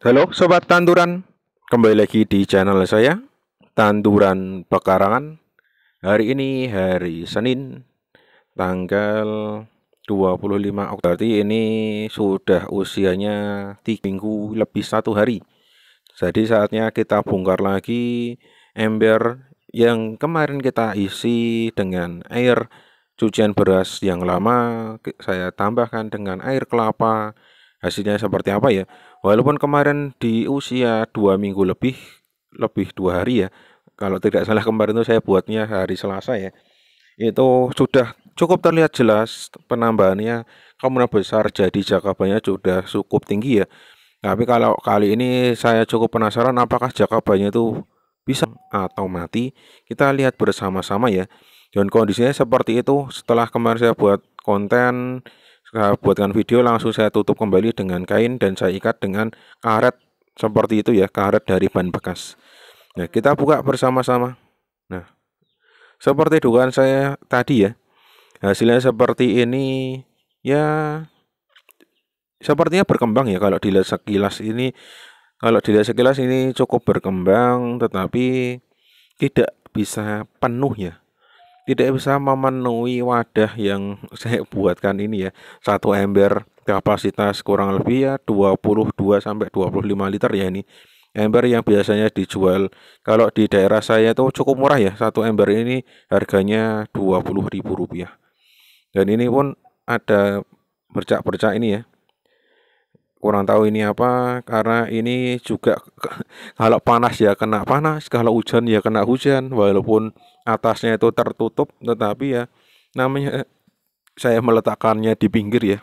Halo Sobat Tanduran, kembali lagi di channel saya, Tanduran Pekarangan. Hari ini hari Senin, tanggal 25 Oktober. Berarti ini sudah usianya 3 minggu lebih satu hari. Jadi saatnya kita bongkar lagi ember yang kemarin kita isi dengan air cucian beras yang lama. Saya tambahkan dengan air kelapa hasilnya seperti apa ya walaupun kemarin di usia dua minggu lebih lebih dua hari ya kalau tidak salah kemarin itu saya buatnya hari Selasa ya itu sudah cukup terlihat jelas penambahannya kemudian besar jadi jangka banyak sudah cukup tinggi ya tapi kalau kali ini saya cukup penasaran apakah jangka banyak itu bisa atau mati kita lihat bersama-sama ya dan kondisinya seperti itu setelah kemarin saya buat konten saya buatkan video langsung saya tutup kembali dengan kain dan saya ikat dengan karet seperti itu ya karet dari ban bekas nah kita buka bersama-sama nah seperti dugaan saya tadi ya hasilnya seperti ini ya sepertinya berkembang ya kalau dilihat sekilas ini kalau dilihat sekilas ini cukup berkembang tetapi tidak bisa penuh ya tidak bisa memenuhi wadah yang saya buatkan ini ya satu ember kapasitas kurang lebih ya 22 sampai 25 liter ya ini ember yang biasanya dijual kalau di daerah saya itu cukup murah ya satu ember ini harganya rp rupiah. dan ini pun ada bercak-bercak ini ya kurang tahu ini apa karena ini juga kalau panas ya kena panas kalau hujan ya kena hujan walaupun atasnya itu tertutup tetapi ya namanya saya meletakkannya di pinggir ya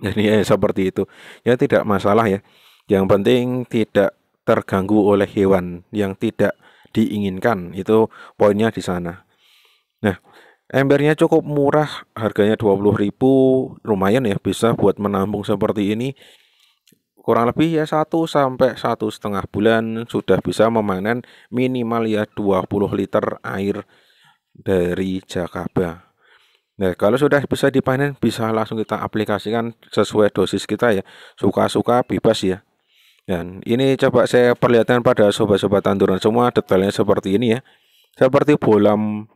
jadi ya seperti itu ya tidak masalah ya yang penting tidak terganggu oleh hewan yang tidak diinginkan itu poinnya di sana nah Embernya cukup murah, harganya 20.000, lumayan ya bisa buat menampung seperti ini. Kurang lebih ya 1 sampai satu setengah bulan sudah bisa memanen minimal ya 20 liter air dari Jakaba. Nah, kalau sudah bisa dipanen, bisa langsung kita aplikasikan sesuai dosis kita ya. Suka-suka bebas ya. Dan ini coba saya perlihatkan pada sobat-sobat tanduran semua detailnya seperti ini ya. Seperti bolam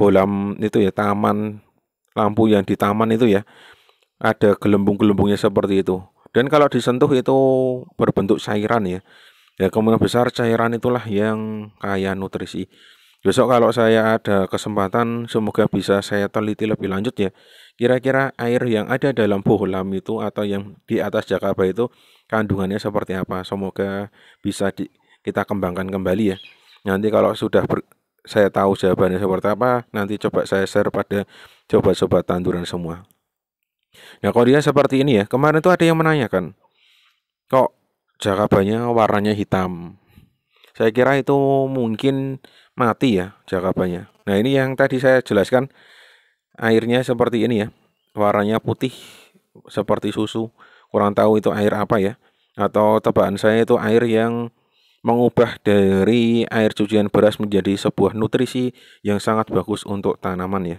bola itu ya taman lampu yang di taman itu ya ada gelembung-gelembungnya seperti itu dan kalau disentuh itu berbentuk cairan ya ya kemungkinan besar cairan itulah yang kaya nutrisi besok kalau saya ada kesempatan semoga bisa saya teliti lebih lanjut ya kira-kira air yang ada dalam bohlam itu atau yang di atas jakaba itu kandungannya seperti apa semoga bisa di, kita kembangkan kembali ya nanti kalau sudah ber, saya tahu jawabannya seperti apa, nanti coba saya share pada coba-coba tanduran semua. Nah, kalau dia seperti ini ya, kemarin tuh ada yang menanyakan, kok jakabanya warnanya hitam? Saya kira itu mungkin mati ya jakabanya. Nah, ini yang tadi saya jelaskan, airnya seperti ini ya, warnanya putih seperti susu. Kurang tahu itu air apa ya, atau tebakan saya itu air yang mengubah dari air cucian beras menjadi sebuah nutrisi yang sangat bagus untuk tanaman ya.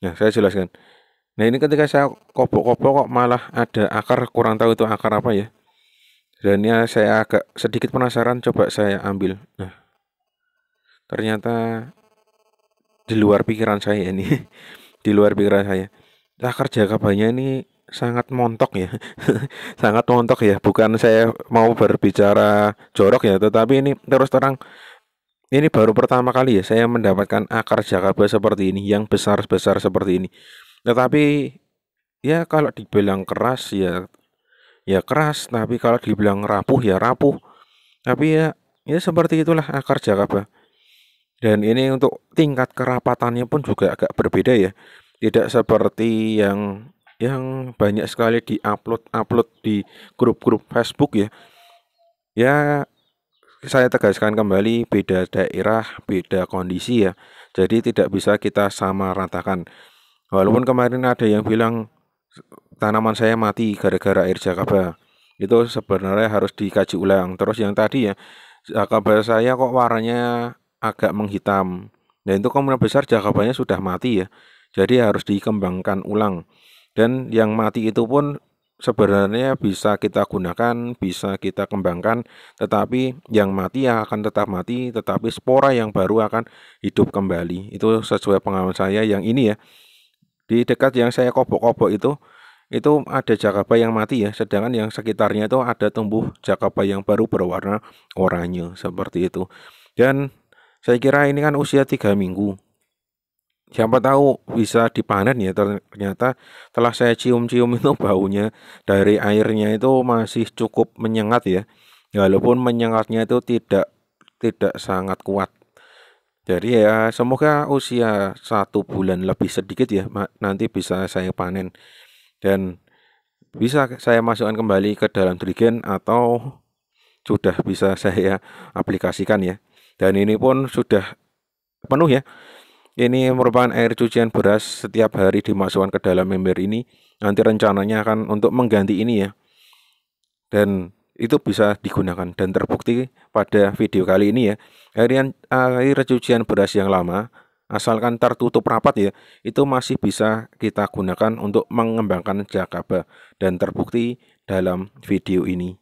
Nah, saya jelaskan. Nah, ini ketika saya kopok-kopok kok malah ada akar, kurang tahu itu akar apa ya. Dan ya saya agak sedikit penasaran, coba saya ambil. Nah, ternyata di luar pikiran saya ini, di luar pikiran saya. Akar jagabanya ini sangat montok ya sangat montok ya bukan saya mau berbicara jorok ya tetapi ini terus terang ini baru pertama kali ya saya mendapatkan akar Jakarta seperti ini yang besar-besar seperti ini tetapi ya kalau dibilang keras ya ya keras tapi kalau dibilang rapuh ya rapuh tapi ya ya seperti itulah akar Jakarta dan ini untuk tingkat kerapatannya pun juga agak berbeda ya tidak seperti yang yang banyak sekali diupload-upload di grup-grup Facebook ya. Ya saya tegaskan kembali beda daerah, beda kondisi ya. Jadi tidak bisa kita sama ratakan. Walaupun kemarin ada yang bilang tanaman saya mati gara-gara air jakaba. Itu sebenarnya harus dikaji ulang. Terus yang tadi ya, jakaba saya kok warnanya agak menghitam. Dan nah, itu kemungkinan besar jakabanya sudah mati ya. Jadi harus dikembangkan ulang. Dan yang mati itu pun sebenarnya bisa kita gunakan, bisa kita kembangkan, tetapi yang mati ya akan tetap mati, tetapi spora yang baru akan hidup kembali. Itu sesuai pengalaman saya yang ini ya. Di dekat yang saya kobok-kobok itu, itu ada jakaba yang mati ya, sedangkan yang sekitarnya itu ada tumbuh jakaba yang baru berwarna oranye seperti itu. Dan saya kira ini kan usia tiga minggu siapa tahu bisa dipanen ya ternyata telah saya cium-cium itu baunya dari airnya itu masih cukup menyengat ya walaupun menyengatnya itu tidak tidak sangat kuat jadi ya semoga usia satu bulan lebih sedikit ya nanti bisa saya panen dan bisa saya masukkan kembali ke dalam drigen atau sudah bisa saya aplikasikan ya dan ini pun sudah penuh ya ini merupakan air cucian beras setiap hari dimasukkan ke dalam ember ini. Nanti rencananya akan untuk mengganti ini ya. Dan itu bisa digunakan dan terbukti pada video kali ini ya. Air, air cucian beras yang lama asalkan tertutup rapat ya, itu masih bisa kita gunakan untuk mengembangkan jakaba dan terbukti dalam video ini.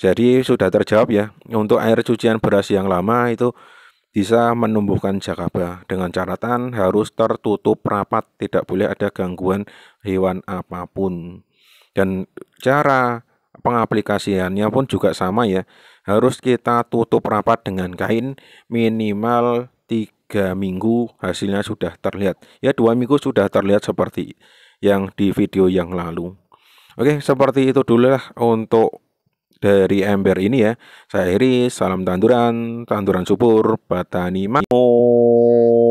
Jadi sudah terjawab ya, untuk air cucian beras yang lama itu bisa menumbuhkan jakaba dengan catatan harus tertutup rapat, tidak boleh ada gangguan hewan apapun. Dan cara pengaplikasiannya pun juga sama ya. Harus kita tutup rapat dengan kain minimal tiga minggu hasilnya sudah terlihat. Ya, dua minggu sudah terlihat seperti yang di video yang lalu. Oke, seperti itu dulu lah untuk dari ember ini ya. Saya Heri, salam tanduran, tanduran subur, petani makmur.